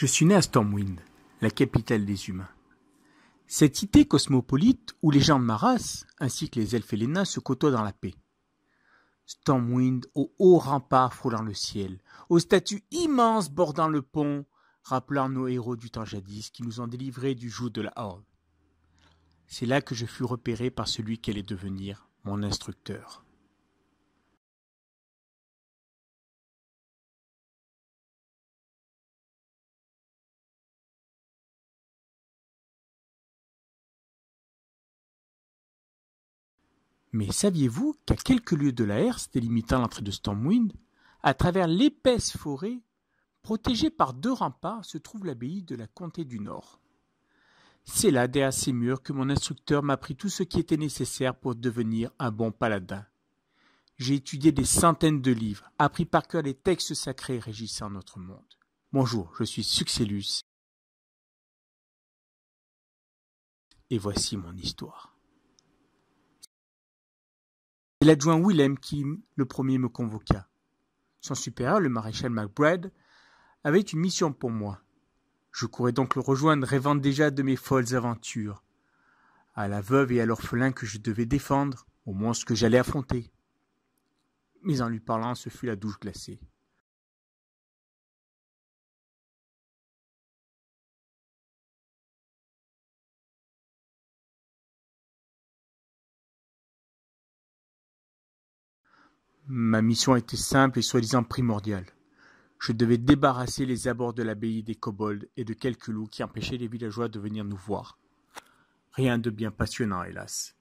Je suis né à Stormwind, la capitale des humains. Cette cité cosmopolite où les gens de ma race, ainsi que les elfes et les nains, se côtoient dans la paix. Stormwind aux hauts remparts frôlant le ciel, aux statues immenses bordant le pont, rappelant nos héros du temps jadis qui nous ont délivrés du joug de la Horde. C'est là que je fus repéré par celui qui allait devenir mon instructeur. Mais saviez-vous qu'à quelques lieues de la Herse délimitant l'entrée de Stormwind, à travers l'épaisse forêt, protégée par deux remparts, se trouve l'abbaye de la comté du Nord C'est là, derrière ces murs, que mon instructeur m'a appris tout ce qui était nécessaire pour devenir un bon paladin. J'ai étudié des centaines de livres, appris par cœur les textes sacrés régissant notre monde. Bonjour, je suis Succellus. Et voici mon histoire. C'est l'adjoint Willem qui, le premier, me convoqua. Son supérieur, le maréchal MacBride, avait une mission pour moi. Je courais donc le rejoindre, rêvant déjà de mes folles aventures. À la veuve et à l'orphelin que je devais défendre, au moins ce que j'allais affronter. Mais en lui parlant, ce fut la douche glacée. Ma mission était simple et soi-disant primordiale. Je devais débarrasser les abords de l'abbaye des kobolds et de quelques loups qui empêchaient les villageois de venir nous voir. Rien de bien passionnant, hélas.